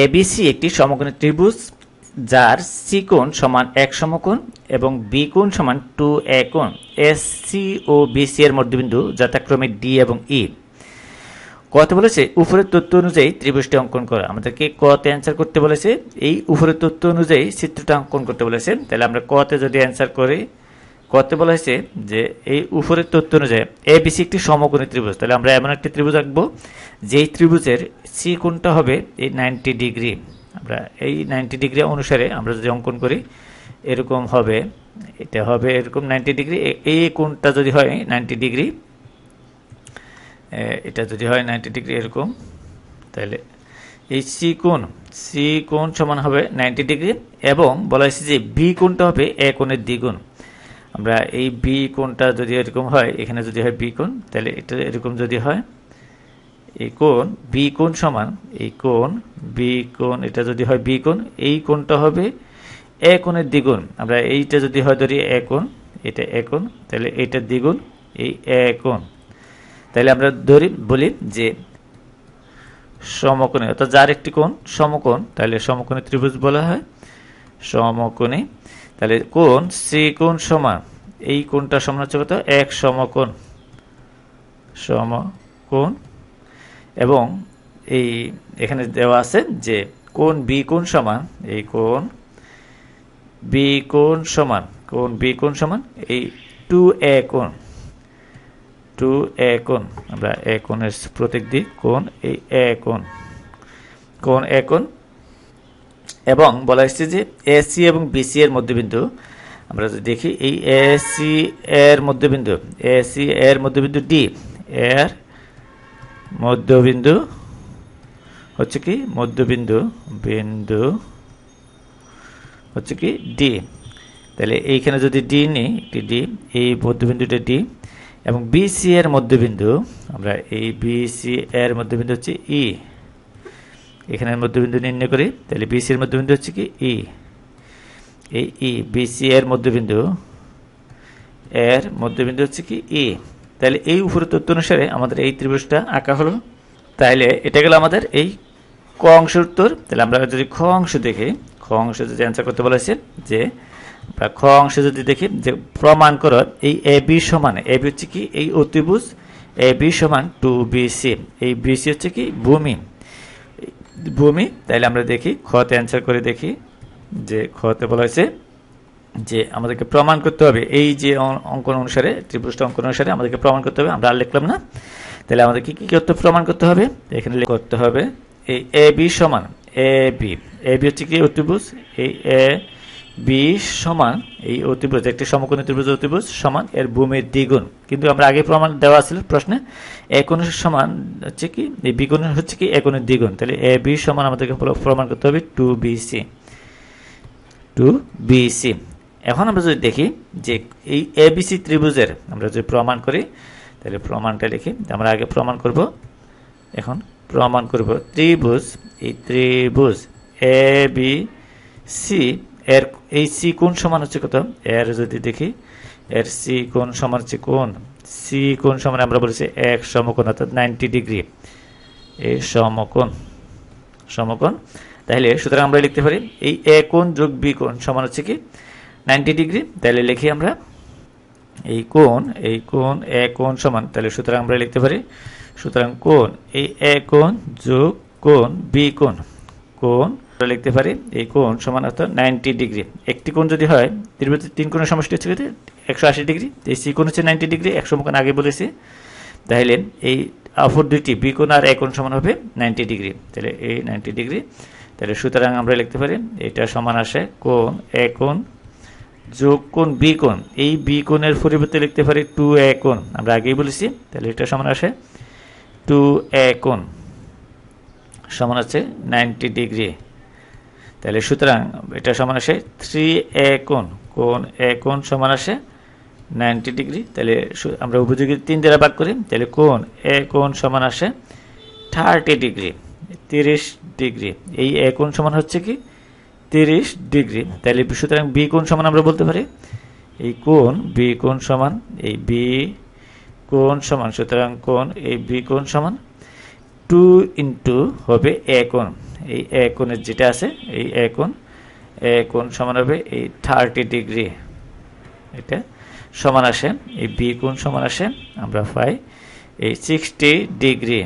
ABC একটি সমকোণী ত্রিভুজ যার সি কোণ সমান এক সমকোণ এবং বি কোণ সমান টু এ কোণ এস সি ও বিসি এর মধ্যবিন্দু যথাক্রমে ডি এবং ই e। কত বলেছে উপরের তথ্য অনুযায়ী ত্রিভুজটি অঙ্কন করা আমাদেরকে কতে অ্যান্সার করতে বলেছে এই উপরের তথ্য অনুযায়ী চিত্রটা অঙ্কন করতে বলেছে তাহলে আমরা কতে যদি অ্যান্সার করি কতে বলা হয়েছে যে এই উপরের তথ্য অনুযায়ী এ এবিসি একটি সমকোণী ত্রিভুজ তাহলে আমরা এমন একটি ত্রিভুজ আঁকবো যেই ত্রিভুজের সি কোণটা হবে এই নাইনটি ডিগ্রি আমরা এই নাইনটি ডিগ্রি অনুসারে আমরা যদি অঙ্কন করি এরকম হবে এটা হবে এরকম নাইনটি ডিগ্রি এই কোণটা যদি হয় নাইনটি ডিগ্রি এটা যদি হয় নাইনটি ডিগ্রি এরকম তাহলে এই সি কোণ সি কোণ সমান হবে নাইনটি ডিগ্রি এবং বলা হয়েছে যে বি কোণটা হবে এ কোণের দ্বিগুণ আমরা এই বি কোণটা যদি এরকম হয় এখানে যদি হয় বি কোণ তাহলে এটা এরকম যদি হয় এই কোণ বি কোণ সমান এই কোণ বি কোণ এটা যদি হয় বি কোণ এই কোণটা হবে এ কোণের দ্বিগুণ আমরা এইটা যদি হয় ধরি এ কোণ এটা এ কোণ তাহলে এইটা দ্বিগুণ এই এ কোণ তাহলে আমরা ধরি বলি যে সমকোণে অর্থাৎ যার একটি কোণ সমকোণ তাহলে সমকোণে ত্রিভুজ বলা হয় সমকোণে তাহলে কোণ সি কোণ সমান এই কোণটা সমান হচ্ছে কত এক সমকোণ সমকোণ এবং এই এখানে দেওয়া আছে যে কোন বি কোন সমান এই কোন বি কোন সমান কোন বি কোন সমান এই টু এ কোন টু এ কোন আমরা এ কোনের প্রতীক দিই কোন এই এ কোন কোন এ কোন এবং বলা হচ্ছে যে এসি এবং বিসি এর মধ্যবিন্দু আমরা যদি দেখি এই এসি এর মধ্যবিন্দু এসি এর মধ্যবিন্দু ডি এর মধ্যবিন্দু হচ্ছে কি মধ্যবিন্দু বিন্দু হচ্ছে কি ডি তাহলে এইখানে যদি ডি নিই একটি ডি এই মধ্যবিন্দুটা ডি এবং বিসি এর মধ্যবিন্দু আমরা এই বিসি এর মধ্যবিন্দু হচ্ছে ই e। এখানে মধ্যবিন্দু নির্ণয় করি তাহলে বিসি এর মধ্যবিন্দু হচ্ছে কি ই e। এই ই e, বিসি এর মধ্যবিন্দু এর মধ্যবিন্দু হচ্ছে কি ই তাহলে এই উপরে তথ্য অনুসারে আমাদের এই ত্রিভুজটা আঁকা হলো তাহলে এটা গেল আমাদের এই ক অংশ উত্তর তাহলে আমরা যদি খ অংশ দেখি খ অংশ যদি অ্যান্সার করতে বলেছে যে বা খ অংশে যদি দেখি যে প্রমাণ কর এই এ বি সমান এ বি হচ্ছে কি এই অতিভুজ এ বি সমান টু বি সি এই বি সি হচ্ছে কি ভূমি ভূমি তাহলে আমরা দেখি খতে অ্যান্সার করে দেখি যে খতে বলা হয়েছে যে আমাদেরকে প্রমাণ করতে হবে এই যে অঙ্কন অনুসারে ত্রিভুজটা অঙ্কন অনুসারে আমাদেরকে প্রমাণ করতে হবে আমরা আর লিখলাম না তাহলে আমাদেরকে কী করতে প্রমাণ করতে হবে এখানে করতে হবে এই এ বি সমান এ বি এ বি হচ্ছে কি অতিভুজ এই এ বি সমান এই অতিভুজ একটি সমকোণ ত্রিভুজ অতিভুজ সমান এর ভূমির দ্বিগুণ কিন্তু আমরা আগে প্রমাণ দেওয়া ছিল প্রশ্নে একোণের সমান হচ্ছে কি এই বিগুণের হচ্ছে কি একোণের দ্বিগুণ তাহলে এ বি সমান আমাদেরকে প্রমাণ করতে হবে two B C two B C এখন আমরা যদি দেখি যে এই এবিসি ত্রিভুজের আমরা যদি প্রমাণ করি তাহলে প্রমাণটা লিখি আমরা আগে প্রমাণ করব এখন প্রমাণ করব ত্রিভুজ এই ত্রিভুজ এ বি সি এর এই সি কোন সমান হচ্ছে কত এর যদি দেখি এর সি কোন সমান হচ্ছে কোন সি কোন সমান আমরা বলেছি এক সমকোণ অর্থাৎ নাইনটি ডিগ্রি এ সমকোণ সমকোণ তাহলে সুতরাং আমরা লিখতে পারি এই এ কোণ যোগ বি কোণ সমান হচ্ছে কি নাইনটি ডিগ্রি তাহলে লিখি আমরা এই কোণ এই কোণ এক কোণ সমান তাহলে সুতরাং আমরা লিখতে পারি সুতরাং কোণ এই এক কোণ যোগ কোণ বি কোণ কোণ লিখতে পারি এই কোণ সমান অর্থাৎ নাইনটি ডিগ্রি একটি কোণ যদি হয় ত্রিভুজের তিন কোণের সমষ্টি হচ্ছে একশো আশি ডিগ্রি এই সি কোণ হচ্ছে নাইনটি ডিগ্রি একশো কোণ আগে বলেছি তাহলে এই অপর দুইটি বি কোণ আর এক কোণ সমান হবে নাইনটি ডিগ্রি তাহলে এই নাইনটি ডিগ্রি তাহলে সুতরাং আমরা লিখতে পারি এটা সমান আসে কোণ এক কোণ যোগ কোন বি কোন এই বি কোণের পরিবর্তে লিখতে পারি টু এ কোন আমরা আগেই বলেছি তাহলে এটা সমান আসে টু এ কোন সমান আছে নাইনটি ডিগ্রি তাহলে সুতরাং এটা সমান আসে থ্রি এ কোন কোন এ কোন সমান আসে নাইনটি ডিগ্রি তাহলে আমরা উপযোগী তিন দ্বারা ভাগ করি তাহলে কোন এ কোন সমান আসে থার্টি ডিগ্রি তিরিশ ডিগ্রি এই এ কোন সমান হচ্ছে কি তিরিশ ডিগ্রি তাহলে সুতরাং বি কোন সমান আমরা বলতে পারি এই কোন বি কোন সমান এই বি কোন সমান সুতরাং কোন এই বি কোন সমান টু ইন্টু হবে এ কোন এই এ কোণের যেটা আছে এই এ কোন এ কোন সমান হবে এই থার্টি ডিগ্রি এটা সমান আসে এই বি কোন সমান আসে আমরা পাই এই সিক্সটি ডিগ্রি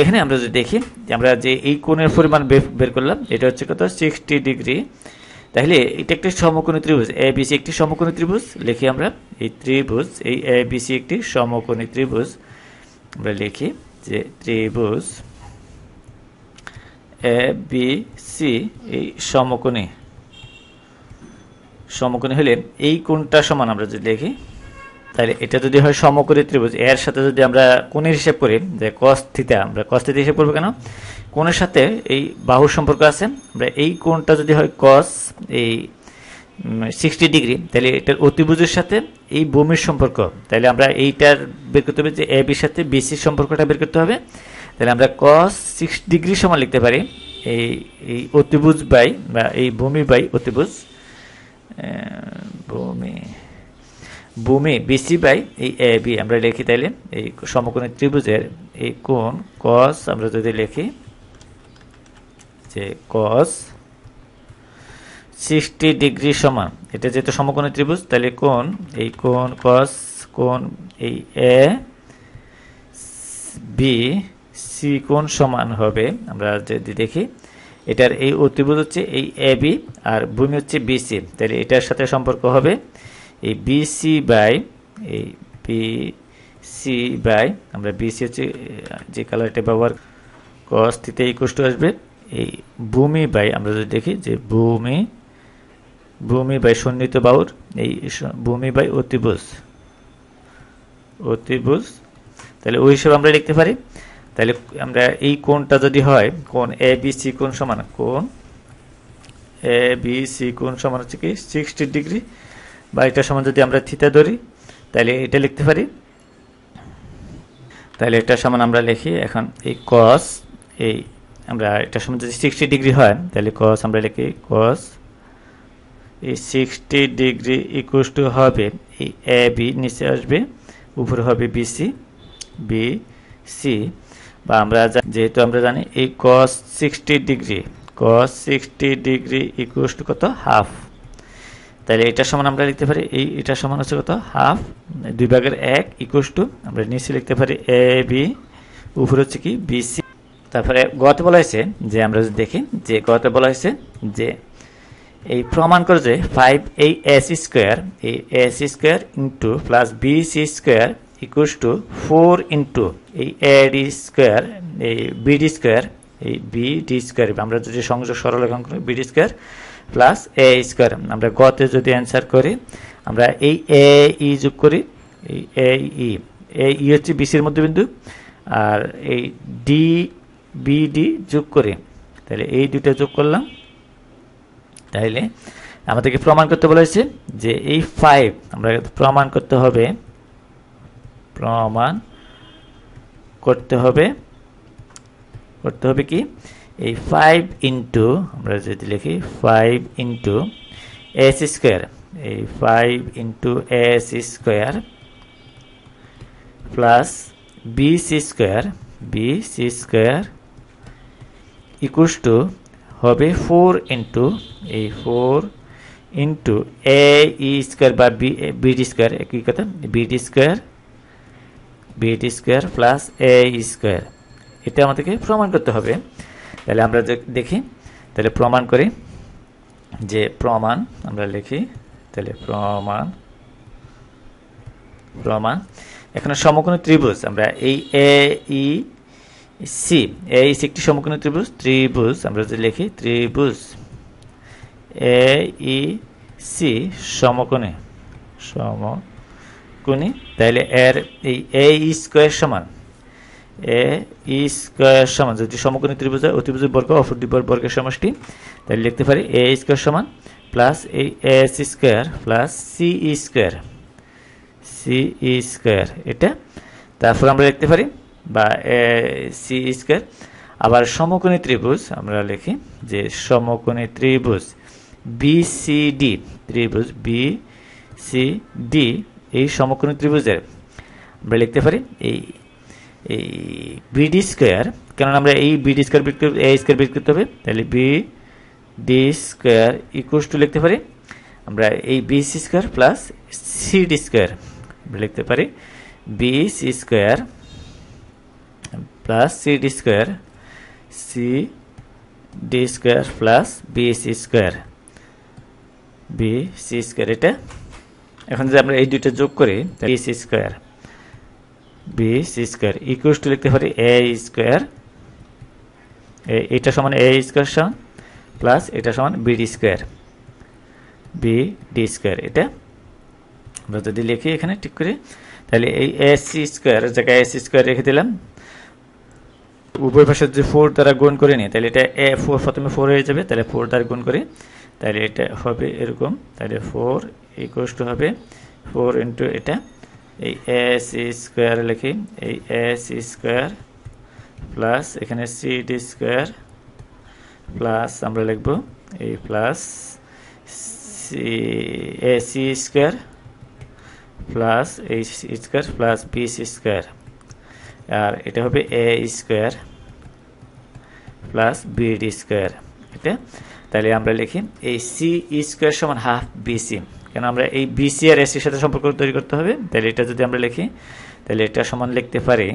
এখানে আমরা যদি দেখি আমরা যে এই কোণের পরিমাণ বের করলাম এটা হচ্ছে কত সিক্সটি ডিগ্রি তাহলে এটা একটি সমকোণী ত্রিভুজ এ বিসি একটি সমকোণী ত্রিভুজ লিখি আমরা এই ত্রিভুজ এই এ বিসি একটি সমকোণী ত্রিভুজ আমরা লিখি যে ত্রিভুজ এ বি সি এই সমকোণী সমকোণী হলে এই কোণটা সমান আমরা যদি দেখি তাহলে এটা যদি হয় সমকোণী ত্রিভুজ এর সাথে যদি আমরা কোণের হিসেব করি যে কস থিতা আমরা কস থিতা হিসেব করবো কেন কোণের সাথে এই বাহুর সম্পর্ক আছে আমরা এই কোণটা যদি হয় কস এই সিক্সটি ডিগ্রি তাহলে এটার অতিভুজের সাথে এই ভূমির সম্পর্ক তাহলে আমরা এইটার বের করতে হবে যে এ বির সাথে বিসির সম্পর্কটা বের করতে হবে তাহলে আমরা কস সিক্স ডিগ্রি সমান লিখতে পারি এই এই অতিভুজ বাই বা এই ভূমি বাই অতিভুজ ভূমি ভূমি বিসি বাই এই এ বি আমরা লিখি তাইলে এই সমকোণী ত্রিভুজের এই কোণ কস আমরা যদি লিখি যে কস সিক্সটি ডিগ্রি সমান এটা যেহেতু সমকোণী ত্রিভুজ তাহলে কোণ এই কোণ কস কোণ এই এ বি সি কোণ সমান হবে আমরা যদি দেখি এটার এই অতিভুজ হচ্ছে এই এ বি আর ভূমি হচ্ছে বিসি তাহলে এটার সাথে সম্পর্ক হবে এই বিসি বাই এই বি সি বাই আমরা বিসি হচ্ছে যে কালারটা ব্যবহার কস থিতে কষ্ট টু আসবে এই ভূমি বাই আমরা যদি দেখি যে ভূমি ভূমি বাই সন্নিহিত বাউর এই ভূমি বাই অতিভুজ অতিভুজ তাহলে ওই হিসাবে আমরা লিখতে পারি তাহলে আমরা এই কোনটা যদি হয় কোন এ বি সি কোন সমান কোন এ বি সি কোন সমান হচ্ছে কি সিক্সটি ডিগ্রি বা এটা সমান যদি আমরা থিতা ধরি তাহলে এটা লিখতে পারি তাহলে এটা সমান আমরা লিখি এখন এই কস এই আমরা এটা সমান যদি সিক্সটি ডিগ্রি হয় তাহলে কস আমরা লিখি কস এই সিক্সটি ডিগ্রি ইকুয়াস টু হবে এই এ বি নিচে আসবে উপরে হবে বিসি বি সি বা আমরা যেহেতু আমরা জানি এই cos sixty degree cos sixty degree equals to কত হাফ তাহলে এটা সমান আমরা লিখতে পারি এই এটা সমান হচ্ছে কত হাফ দুই ভাগের এক ইকুয়াস টু আমরা নিচে লিখতে পারি এ বি উপরে হচ্ছে কি বিসি তারপরে গতে বলা হয়েছে যে আমরা যদি দেখি যে গতে বলা হয়েছে যে এই প্রমাণ করে যে ফাইভ এই এস স্কোয়ার এই S square into plus B C square equals to four into এই এ ডি স্কোয়ার এই বিডি স্কোয়ার এই বিডি স্কোয়ার আমরা যদি সংযোগ সরলেখন করি BD square plus A square আমরা গতে যদি অ্যান্সার করি আমরা এই এ ই e যোগ করি এই এ ই e, e হচ্ছে বিসির মধ্যবিন্দু আর এই ডি বিডি যোগ করে তাহলে এই দুটো যোগ করলাম তাহলে আমাদেরকে প্রমাণ করতে বলেছে যে এই ফাইভ আমরা প্রমাণ করতে হবে প্রমাণ করতে হবে করতে হবে কি এই ফাইভ ইন্টু আমরা যদি লিখি ফাইভ ইন্টু এস স্কোয়ার এই five into S square plus B C square B C square equals to হবে ফোর ইন্টু এই four into A E square বা বি বিডি স্কোয়ার একই কথা BD square BD square plus A square এটা আমাদেরকে প্রমাণ করতে হবে তাহলে আমরা দেখি তাহলে প্রমাণ করি যে প্রমাণ আমরা লিখি তাহলে প্রমাণ প্রমাণ এখানে সমকোণ ত্রিভুজ আমরা এই এ ই সি এ সি একটি সমকোণ ত্রিভুজ ত্রিভুজ আমরা যদি লিখি ত্রিভুজ এ ই e, সি সমকোণে সমকোণী তাহলে এর এই এ স্কোয়ার e, সমান এ ই স্কোয়ার সমান যদি সমকোণী ত্রিভুজ হয় অতিভুজ বর্গ অপর বর্গের সমষ্টি তাহলে লিখতে পারি এ স্কোয়ার সমান প্লাস এই S square plus C square C square এটা তারপর আমরা লিখতে পারি বা এ সি স্কোয়ার আবার সমকোণী ত্রিভুজ আমরা লিখি যে সমকোণী ত্রিভুজ বি সি ডি ত্রিভুজ বি সি ডি এই সমকোণী ত্রিভুজের আমরা লিখতে পারি এই এই বিডি স্কোয়ার কারণ আমরা এই বিডি স্কোয়ার বিট এ স্কোয়ার বিট করতে হবে তাহলে B D square equals to লিখতে পারি আমরা এই B C square plus C D square লিখতে পারি B C square plus C D square C D square plus B C square B C square এটা এখন যদি আমরা এই দুইটা যোগ করি B C square B C square equals to লিখতে পারি এ স্কোয়ার এটা সমান এ স্কোয়ার সমান প্লাস এটা সমান B D square B D square এটা আমরা যদি লিখি এখানে ঠিক করে তাহলে এই এস সি স্কোয়ার জায়গায় এস স্কোয়ার রেখে দিলাম উভয় পাশে যদি ফোর দ্বারা গুণ করে নিই তাহলে এটা এ ফোর প্রথমে ফোর হয়ে যাবে তাহলে ফোর দ্বারা গুণ করি তাহলে এটা হবে এরকম তাহলে ফোর ইকোয়াস টু হবে ফোর ইন্টু এটা এই এস স্কোয়ার লিখি এই এস স্কোয়ার প্লাস এখানে সি ডি স্কোয়ার প্লাস আমরা লিখব এই plus A C square plus এই square plus B C square আর এটা হবে A square plus B D square এটা তাহলে আমরা লিখি এই সি স্কোয়ার সমান হাফ বি সি কেন আমরা এই বিসি আর এসির সাথে সম্পর্ক তৈরি করতে হবে তাহলে এটা যদি আমরা লিখি তাহলে এটা সমান লিখতে পারি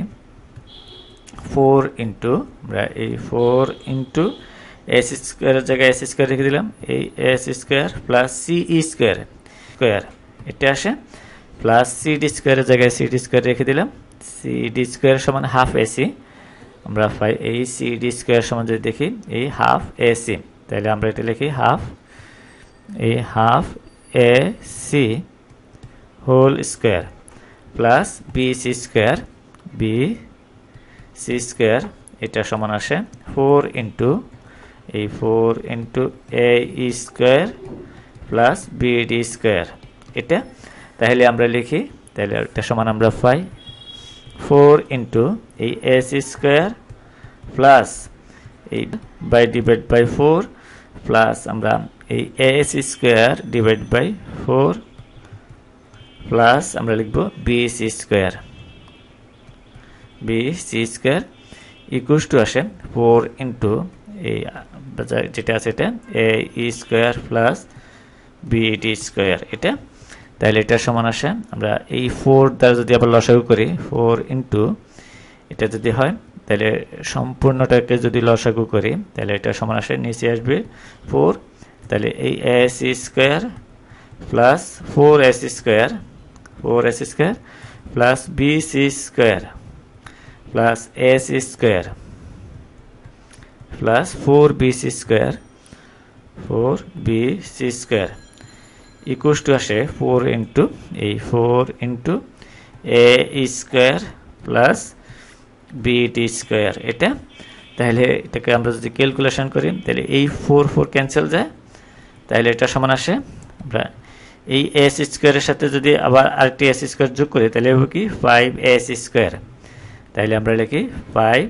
ফোর ইন্টু আমরা এই ফোর ইন্টু এস স্কোয়ারের জায়গায় এস স্কোয়ার রেখে দিলাম এই S square plus C square square এটা আসে প্লাস সি ডি স্কোয়ারের জায়গায় সি ডি স্কোয়ার রেখে দিলাম সি ডি স্কোয়ার সমান হাফ এসি e, আমরা এই সি ডি স্কোয়ার সমান যদি দেখি এই হাফ এসি e, তাহলে আমরা এটা লিখি হাফ এই half A C whole square plus B C square B C square এটা সমান আসে ফোর ইন্টু এই four into A square plus BD square এটা তাহলে আমরা লিখি তাহলে এটা সমান আমরা পাই ফোর ইন্টু এই এস স্কোয়ার প্লাস এই by divide by four plus আমরা এই S square divide by four plus আমরা লিখব BS square BS square equals to আসে ফোর ইন্টু এই যেটা আছে এটা এ স্কোয়ার প্লাস বিএটি স্কোয়ার এটা তাহলে এটা সমান আসে আমরা এই ফোর দ্বারা যদি আবার লসাগু করি ফোর ইন্টু এটা যদি হয় তাহলে সম্পূর্ণটাকে যদি লসাগু করি তাহলে এটা সমান আসে নিচে আসবে ফোর তাহলে এই S square plus four S square four S square plus B C square plus S square plus four B C square four B C square equals to আসে ফোর ইন্টু এই four into A square plus B T square এটা তাহলে এটাকে আমরা যদি calculation করি তাহলে এই ফোর ফোর ক্যান্সেল যায় তাহলে এটা সমান আসে আমরা এই এস স্কোয়ারের সাথে যদি আবার আরেকটি এস স্কোয়ার যোগ করি তাহলে হবে কি ফাইভ এস স্কোয়ার তাহলে আমরা লিখি ফাইভ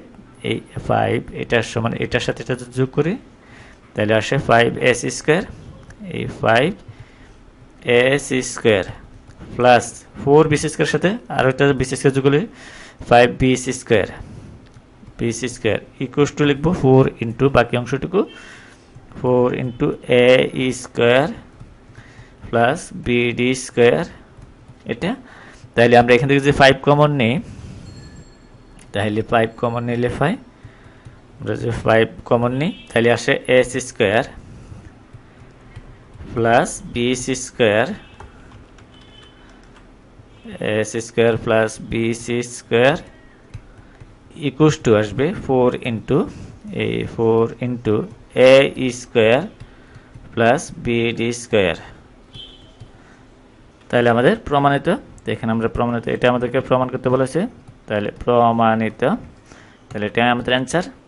এই ফাইভ এটার সমান এটার সাথে এটা যোগ করি তাহলে আসে ফাইভ এস স্কোয়ার এই five S square plus four BS square সাথে আরও একটা বিস স্কোয়ার যোগ করি five BS square BS square equal to লিখবো ফোর ইন্টু বাকি অংশটুকু 4 into a e square plus b d square এটা তাহলে আমরা এখান থেকে যদি 5 কমন নেই তাহলে 5 কমন নিলে 5 আমরা যদি 5 কমন নিই তাহলে আসে s square plus B square S square plus BC square equals to আসবে ফোর ইন্টু এই four into A square plus B D square তাহলে আমাদের প্রমাণিত এখানে আমরা প্রমাণিত এটা আমাদেরকে প্রমাণ করতে বলেছে তাহলে প্রমাণিত তাহলে এটাই আমাদের অ্যান্সার